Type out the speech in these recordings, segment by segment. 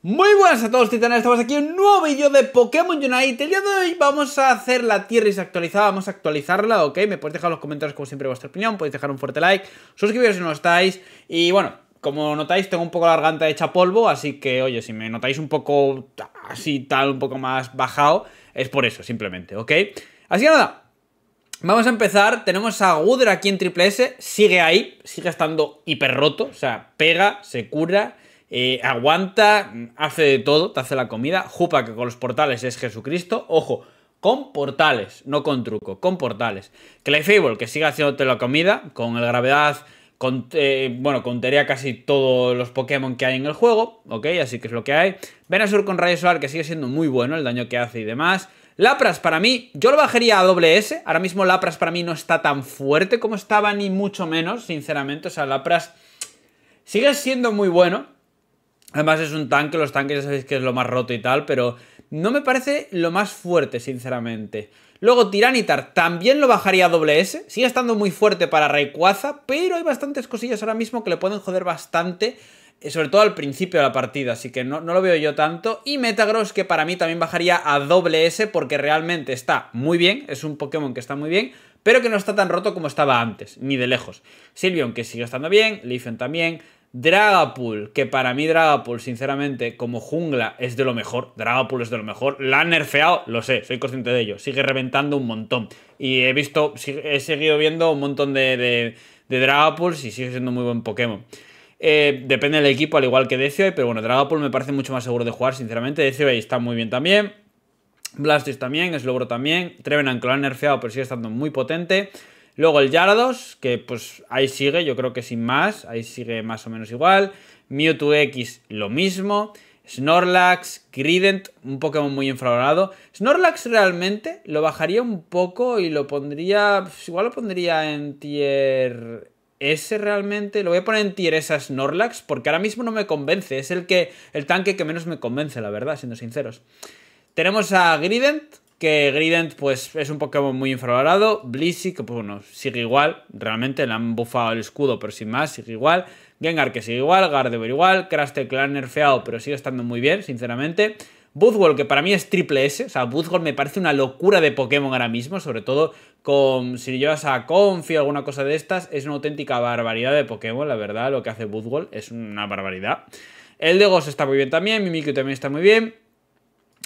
Muy buenas a todos titanes, estamos aquí en un nuevo vídeo de Pokémon Unite El día de hoy vamos a hacer la Tierra y se actualizada, vamos a actualizarla, ¿ok? Me podéis dejar en los comentarios como siempre vuestra opinión, podéis dejar un fuerte like, suscribiros si no estáis Y bueno, como notáis tengo un poco la garganta hecha polvo, así que oye, si me notáis un poco así tal, un poco más bajado Es por eso, simplemente, ¿ok? Así que nada, Vamos a empezar, tenemos a Gudra aquí en Triple S, sigue ahí, sigue estando hiper roto, o sea, pega, se cura, eh, aguanta, hace de todo, te hace la comida. Jupa, que con los portales es Jesucristo. Ojo, con portales, no con truco, con portales. Fable, que sigue haciéndote la comida, con el gravedad, con, eh, bueno, contería casi todos los Pokémon que hay en el juego, ok, así que es lo que hay. Venasur con rayo solar, que sigue siendo muy bueno el daño que hace y demás. Lapras para mí, yo lo bajaría a doble S, ahora mismo Lapras para mí no está tan fuerte como estaba, ni mucho menos, sinceramente, o sea, Lapras sigue siendo muy bueno, Además es un tanque, los tanques ya sabéis que es lo más roto y tal, pero no me parece lo más fuerte, sinceramente. Luego Tiranitar también lo bajaría a doble S, sigue estando muy fuerte para Rayquaza, pero hay bastantes cosillas ahora mismo que le pueden joder bastante, eh, sobre todo al principio de la partida, así que no, no lo veo yo tanto. Y Metagross que para mí también bajaría a doble S porque realmente está muy bien, es un Pokémon que está muy bien, pero que no está tan roto como estaba antes, ni de lejos. Silvion que sigue estando bien, Leafeon también, Dragapool, que para mí Dragapool, sinceramente, como jungla es de lo mejor. Dragapool es de lo mejor. La han nerfeado, lo sé, soy consciente de ello. Sigue reventando un montón. Y he visto, he seguido viendo un montón de, de, y sigue siendo muy buen Pokémon. Eh, depende del equipo, al igual que Decioy pero bueno, Dragapool me parece mucho más seguro de jugar, sinceramente. Decioy está muy bien también. Blastoise también, es logro también. Trevenant, que lo han nerfeado, pero sigue estando muy potente. Luego el Yarados, que pues ahí sigue, yo creo que sin más, ahí sigue más o menos igual. Mewtwo X, lo mismo. Snorlax, Grident, un Pokémon muy infravalorado. Snorlax realmente lo bajaría un poco y lo pondría. Pues, igual lo pondría en tier S realmente. Lo voy a poner en tier S a Snorlax porque ahora mismo no me convence. Es el, que, el tanque que menos me convence, la verdad, siendo sinceros. Tenemos a Grident, que Grident pues es un Pokémon muy infravalorado, Blissey que pues bueno, sigue igual, realmente le han bufado el escudo pero sin más, sigue igual, Gengar que sigue igual, Gardevoir igual, Craster que lo han nerfeado pero sigue estando muy bien, sinceramente, Buzzwole que para mí es triple S, o sea, Buzzwole me parece una locura de Pokémon ahora mismo, sobre todo con si llevas a Confi o alguna cosa de estas, es una auténtica barbaridad de Pokémon, la verdad, lo que hace Buzzwole es una barbaridad. El de está muy bien también, Mimikyu también está muy bien.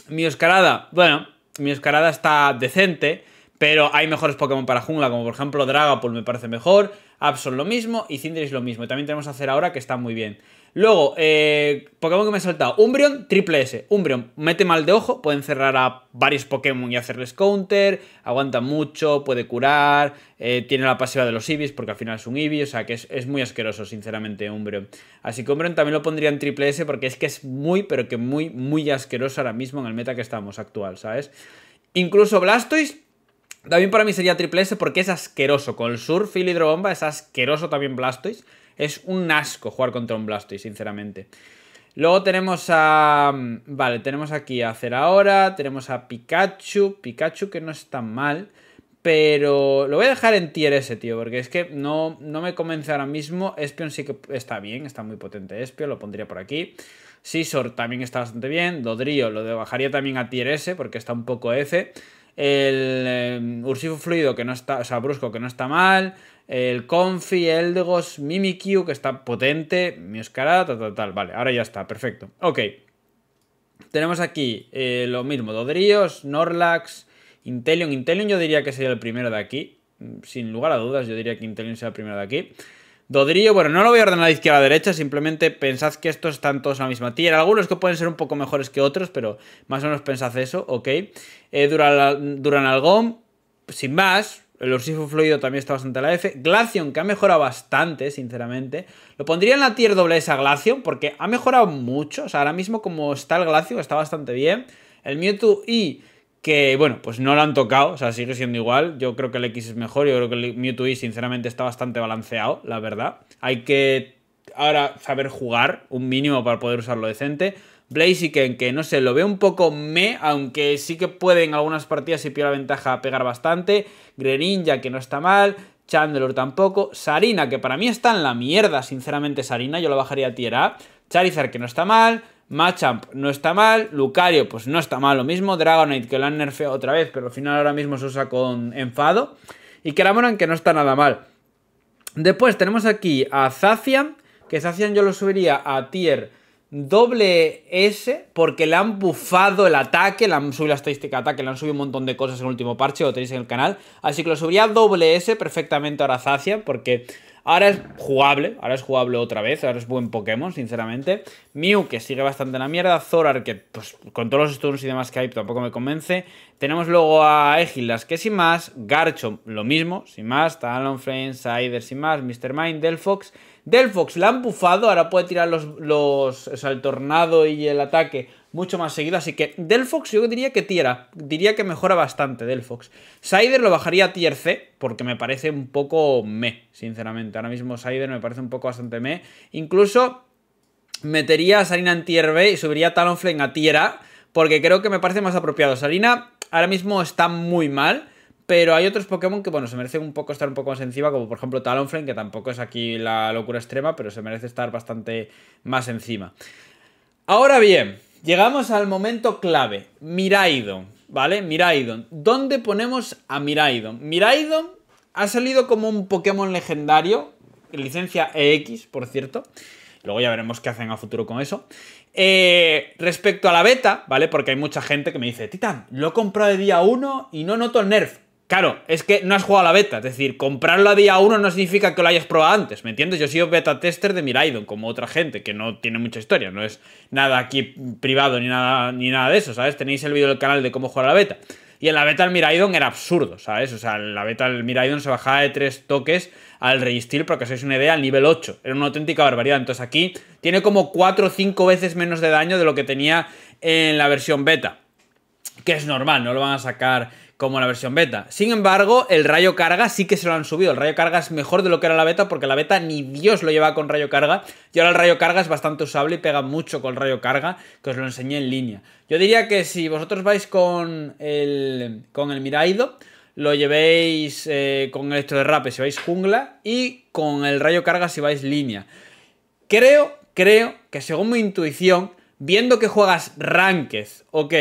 Mi Oscarada, bueno, mi Escarada está decente, pero hay mejores Pokémon para jungla, como por ejemplo Dragapult me parece mejor, Absol lo mismo y Cindris lo mismo. también tenemos a ahora que está muy bien. Luego, eh, Pokémon que me he saltado. Umbreon, triple S. Umbreon, mete mal de ojo. Pueden cerrar a varios Pokémon y hacerles counter. Aguanta mucho, puede curar. Eh, tiene la pasiva de los Ibis, porque al final es un Ibis. O sea que es, es, muy asqueroso, sinceramente, Umbreon. Así que Umbreon también lo pondría en triple S, porque es que es muy, pero que muy, muy asqueroso ahora mismo en el meta que estamos actual, ¿sabes? Incluso Blastoise también para mí sería triple S porque es asqueroso. Con el y la Hidrobomba es asqueroso también Blastoise. Es un asco jugar contra un Blastoise, sinceramente. Luego tenemos a... Mm, vale, tenemos aquí a ahora tenemos a Pikachu. Pikachu que no está mal. Pero lo voy a dejar en tier S, tío, porque es que no, no me convence ahora mismo. Espion sí que está bien, está muy potente Espion, lo pondría por aquí. Sisor también está bastante bien. Dodrio lo bajaría también a tier S porque está un poco F el em, Urshifu Fluido que no está, o sea, Brusco que no está mal, el Confi, Eldegos, Mimikyu que está potente, mi tal, tal, tal, vale, ahora ya está, perfecto. Ok, tenemos aquí eh, lo mismo, Dodrios, Norlax, Intelion, Intelion yo diría que sería el primero de aquí, mm, sin lugar a dudas yo diría que Intelion sería el primero de aquí. Dodrillo, bueno, no lo voy a ordenar de izquierda a derecha, simplemente pensad que estos están todos en la misma tierra. Algunos que pueden ser un poco mejores que otros, pero más o menos pensad eso, ¿ok? Eh, Duran, sin más, el Ursifo Fluido también está bastante a la F. Glacion, que ha mejorado bastante, sinceramente. Lo pondría en la tier doble esa Glacion, porque ha mejorado mucho. O sea, ahora mismo como está el Glacion, está bastante bien. El Mewtwo y que bueno, pues no lo han tocado, o sea, sigue siendo igual. Yo creo que el X es mejor, yo creo que el Mewtwo Y sinceramente está bastante balanceado, la verdad. Hay que ahora saber jugar un mínimo para poder usarlo decente. Blaziken, que no sé, lo ve un poco me, aunque sí que puede en algunas partidas si pierde la ventaja pegar bastante. Greninja, que no está mal. Chandler tampoco. Sarina, que para mí está en la mierda, sinceramente, Sarina, yo la bajaría a tier A. Charizard, que no está mal. Machamp no está mal, Lucario pues no está mal, lo mismo Dragonite que lo han nerfeado otra vez, pero al final ahora mismo se usa con enfado. Y Keramoran que no está nada mal. Después tenemos aquí a Zacian, que Zacian yo lo subiría a tier doble S porque le han bufado el ataque, le han subido la estadística de ataque, le han subido un montón de cosas en el último parche, lo tenéis en el canal. Así que lo subiría doble S perfectamente ahora Zacian porque Ahora es jugable, ahora es jugable otra vez, ahora es buen Pokémon, sinceramente. Mew, que sigue bastante en la mierda. Zorar, que pues, con todos los stuns y demás que hay tampoco me convence. Tenemos luego a Egilas, que sin más. Garcho, lo mismo, sin más. Talonflame, Sider, sin más. Mr. Mind, Delphox. Delphox la han pufado ahora puede tirar los, los el tornado y el ataque mucho más seguido. Así que Delphox yo diría que tierra, diría que mejora bastante Delphox. Sider lo bajaría a tier C porque me parece un poco me, sinceramente. Ahora mismo Sider me parece un poco bastante me. Incluso metería a Salina en tier B y subiría Talonflame a tier A porque creo que me parece más apropiado. Salina ahora mismo está muy mal. Pero hay otros Pokémon que, bueno, se merecen un poco estar un poco más encima, como por ejemplo Talonflame, que tampoco es aquí la locura extrema, pero se merece estar bastante más encima. Ahora bien, Llegamos al momento clave, Miraidon, ¿vale? Miraidon. ¿Dónde ponemos a Miraidon? Miraidon ha salido como un Pokémon legendario, licencia EX, por cierto. Luego ya veremos qué hacen a futuro con eso. Eh, respecto a la beta, ¿vale? Porque hay mucha gente que me dice, Titan, lo he comprado de día 1 y no noto el nerf. Claro, es que no has jugado la beta, es decir, comprarlo a día 1 no significa que lo hayas probado antes, ¿me entiendes? Yo he sido beta tester de Miraidon, como otra gente, que no tiene mucha historia, no es nada aquí privado ni nada, ni nada de eso, ¿sabes? Tenéis el vídeo del canal de cómo jugar a la beta. Y en la beta el Miraidon era absurdo, ¿sabes? O sea, la beta el Miraidon se bajaba de tres toques al Registeel, para que os hagáis una idea, al nivel 8. Era una auténtica barbaridad. Entonces aquí tiene como 4 o 5 veces menos de daño de lo que tenía en la versión beta. Que es normal, no lo van a sacar como la versión beta. Sin embargo, el rayo carga sí que se lo han subido. El rayo carga es mejor de lo que era la beta porque la beta ni Dios lo lleva con rayo carga. Y ahora el rayo carga es bastante usable y pega mucho con el rayo carga, que os lo enseñé en línea. Yo diría que si vosotros vais con el, con el Miraido, lo llevéis eh, con de rape si vais jungla y con el rayo carga si vais línea. Creo, creo que según mi intuición, viendo que juegas ranked, ok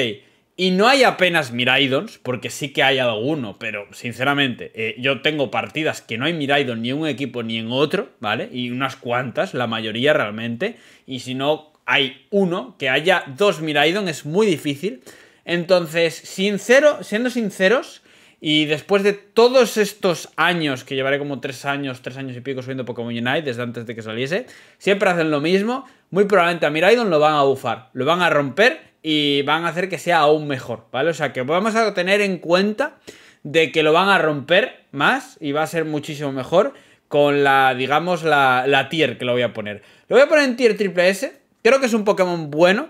y no hay apenas Miraidons, porque sí que hay alguno, pero sinceramente, eh, yo tengo partidas que no hay Miraidon ni en un equipo ni en otro, ¿vale? Y unas cuantas, la mayoría realmente. Y si no hay uno, que haya dos Miraidon es muy difícil. Entonces, sincero, siendo sinceros, y después de todos estos años, que llevaré como 3 años, 3 años y pico subiendo Pokémon Unite desde antes de que saliese, siempre hacen lo mismo. Muy probablemente a Miraidon lo van a bufar, lo van a romper y van a hacer que sea aún mejor, ¿vale? O sea que vamos a tener en cuenta de que lo van a romper más y va a ser muchísimo mejor con la, digamos, la, la tier que lo voy a poner. Lo voy a poner en tier triple S. Creo que es un Pokémon bueno.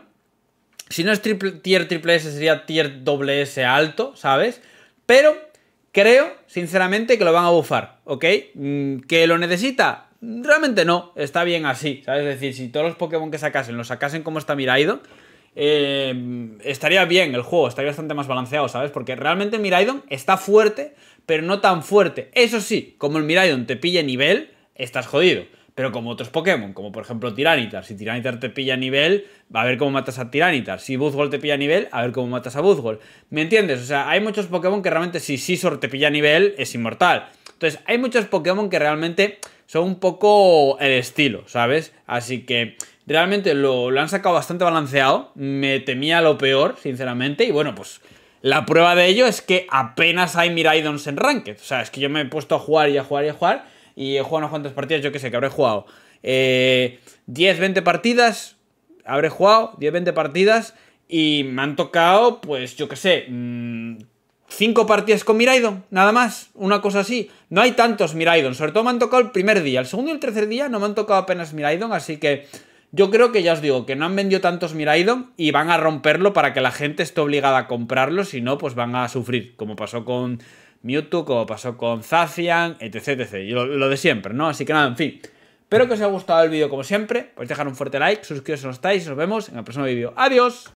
Si no es tier triple S, sería tier doble S alto, ¿sabes? Pero creo, sinceramente, que lo van a bufar, ¿ok? Mm, ¿Que lo necesita? Realmente no, está bien así, ¿sabes? Es decir, si todos los Pokémon que sacasen los sacasen como está Miraidon, eh, estaría bien el juego, estaría bastante más balanceado, ¿sabes? Porque realmente Miraidon está fuerte, pero no tan fuerte. Eso sí, como el Miraidon te pille nivel, estás jodido. Pero como otros Pokémon, como por ejemplo Tiranitar. Si Tiranitar te pilla a nivel, a ver cómo matas a Tiranitar. Si Buzzgold te pilla a nivel, a ver cómo matas a Buzgol. ¿Me entiendes? O sea, hay muchos Pokémon que realmente si Scizor te pilla a nivel, es inmortal. Entonces, hay muchos Pokémon que realmente son un poco el estilo, ¿sabes? Así que realmente lo, lo han sacado bastante balanceado. Me temía lo peor, sinceramente. Y bueno, pues la prueba de ello es que apenas hay Miraidons en Ranked. O sea, es que yo me he puesto a jugar y a jugar y a jugar y he jugado unas cuantas partidas, yo qué sé, que habré jugado 10, eh, 20 partidas, habré jugado 10, 20 partidas y me han tocado, pues yo qué sé, 5 mm, partidas con Miraidon, nada más, una cosa así. No hay tantos Miraidon, sobre todo me han tocado el primer día, el segundo y el tercer día no me han tocado apenas Miraidon, así que... Yo creo que ya os digo que no han vendido tantos Miraidon y van a romperlo para que la gente esté obligada a comprarlo, si no, pues van a sufrir, como pasó con, Mewtwo, como pasó con Zacian, etc, etc. Y lo, de siempre, ¿no? Así que nada, en fin. Espero que os haya gustado el vídeo como siempre. Podéis dejar un fuerte like, suscribiros si no estáis y nos vemos en el próximo vídeo. ¡Adiós!